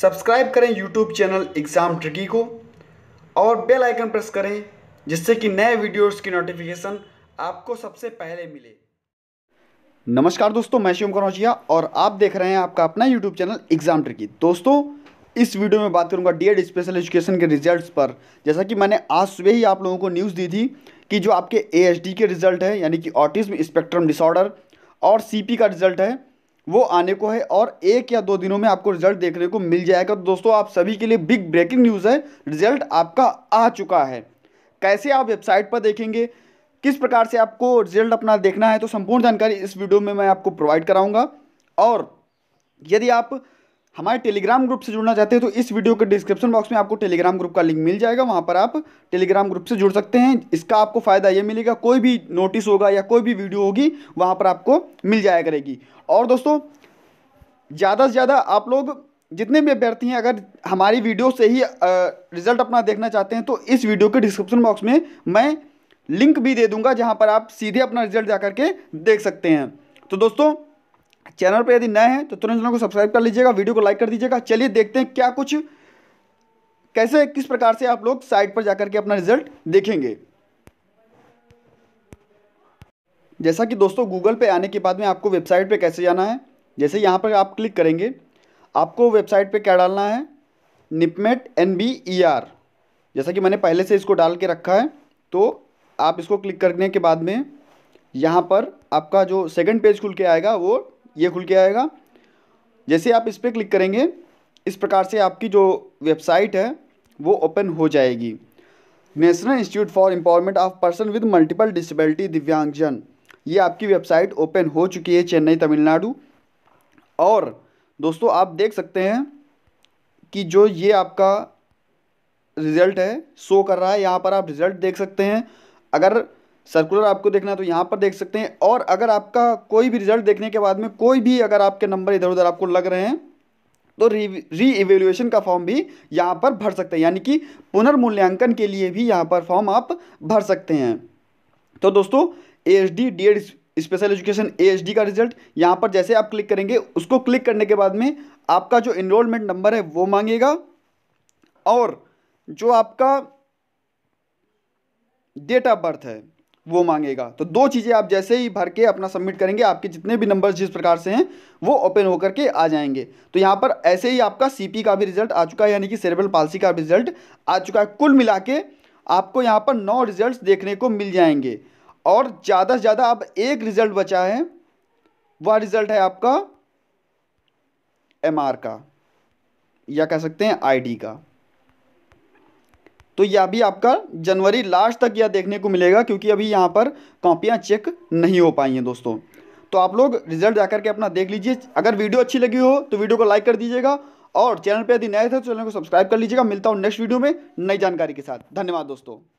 subscribe करें YouTube channel exam tricky को और बेल आइकन प्रेस करें जिससे कि नए वीडियोस की नोटिफिकेशन आपको सबसे पहले मिले नमस्कार दोस्तों मैं शिवम कनौजिया और आप देख रहे हैं आपका अपना यूट्यूब चैनल एग्ज़ाम ट्रिकी दोस्तों इस वीडियो में बात करूंगा डीएड स्पेशल एजुकेशन के रिजल्ट्स पर जैसा कि मैंने आज सुबह ही आप लोगों को न्यूज़ दी थी कि जो आपके एएसडी के रिजल्ट है यानी कि ऑटिज्म स्पेक्ट्रम डिसऑर्डर और सीपी का रिजल्ट है वो आने को है और एक या दो दिनों में आपको रिजल्ट देखने को मिल जाएगा तो दोस्तों आप सभी के लिए बिग ब्रेकिंग न्यूज़ है रिजल्ट आपका आ चुका है कैसे आप वेबसाइट पर देखेंगे किस प्रकार से आपको रिजल्ट अपना देखना है तो संपूर्ण जानकारी इस वीडियो में मैं आपको प्रोवाइड कराऊंगा और यदि आप हमारे टेलीग्राम ग्रुप से जुड़ना चाहते हैं तो इस वीडियो के डिस्क्रिप्शन बॉक्स में आपको टेलीग्राम ग्रुप का लिंक मिल जाएगा वहाँ पर आप टेलीग्राम ग्रुप से जुड़ सकते हैं इसका आपको फ़ायदा ये मिलेगा कोई भी नोटिस होगा या कोई भी वीडियो होगी वहाँ पर आपको मिल जाया करेगी और दोस्तों ज़्यादा से ज़्यादा आप लोग जितने भी अभ्यर्थी हैं अगर हमारी वीडियो से ही रिजल्ट अपना देखना चाहते हैं तो इस वीडियो के डिस्क्रिप्शन बॉक्स में मैं लिंक भी दे दूंगा जहां पर आप सीधे अपना रिजल्ट जा करके देख सकते हैं तो दोस्तों चैनल पर यदि नए हैं तो तुरंत चैनल को सब्सक्राइब कर लीजिएगा वीडियो को लाइक कर दीजिएगा चलिए देखते हैं क्या कुछ कैसे किस प्रकार से आप लोग साइट पर जाकर के अपना रिजल्ट देखेंगे जैसा कि दोस्तों गूगल पे आने के बाद में आपको वेबसाइट पे कैसे जाना है जैसे यहाँ पर आप क्लिक करेंगे आपको वेबसाइट पे क्या डालना है NIEPMD N B E R जैसा कि मैंने पहले से इसको डाल के रखा है तो आप इसको क्लिक करने के बाद में यहाँ पर आपका जो सेकंड पेज खुल के आएगा वो ये खुल के आएगा जैसे आप इस पर क्लिक करेंगे इस प्रकार से आपकी जो वेबसाइट है वो ओपन हो जाएगी national institute for empowerment of person with multiple disability दिव्यांगजन ये आपकी वेबसाइट ओपन हो चुकी है चेन्नई तमिलनाडु और दोस्तों आप देख सकते हैं कि जो ये आपका रिज़ल्ट है शो कर रहा है यहाँ पर आप रिज़ल्ट देख सकते हैं अगर सर्कुलर आपको देखना है तो यहाँ पर देख सकते हैं और अगर आपका कोई भी रिजल्ट देखने के बाद में कोई भी अगर आपके नंबर इधर उधर आपको लग रहे हैं तो री री एवेल्यूएशन का फॉर्म भी यहाँ पर भर सकते हैं यानी कि पुनर्मूल्यांकन के लिए भी यहाँ पर फॉर्म आप भर सकते हैं तो दोस्तों A H D D Ed special education A H D का रिजल्ट यहाँ पर जैसे आप क्लिक करेंगे उसको क्लिक करने के बाद में आपका जो इनरोलमेंट नंबर है वो मांगेगा और जो आपका डेट ऑफ बर्थ है वो मांगेगा तो दो चीज़ें आप जैसे ही भर के अपना सबमिट करेंगे आपके जितने भी नंबर्स जिस प्रकार से हैं वो ओपन होकर के आ जाएंगे तो यहाँ पर ऐसे ही आपका सीपी का भी रिजल्ट आ चुका है यानी कि सेरेबल पालसी का रिजल्ट आ चुका है कुल मिला के आपको यहाँ पर नौ रिजल्ट देखने को मिल जाएंगे और ज़्यादा से ज़्यादा अब एक रिजल्ट बचा है वह रिजल्ट है आपका एम का या कह सकते हैं आई का तो यह भी आपका जनवरी लास्ट तक यह देखने को मिलेगा क्योंकि अभी यहाँ पर कॉपियाँ चेक नहीं हो पाई हैं दोस्तों तो आप लोग रिजल्ट जाकर के अपना देख लीजिए अगर वीडियो अच्छी लगी हो तो वीडियो को लाइक कर दीजिएगा और चैनल पर यदि नए थे तो चैनल को सब्सक्राइब कर लीजिएगा मिलता हूँ नेक्स्ट वीडियो में नई जानकारी के साथ धन्यवाद दोस्तों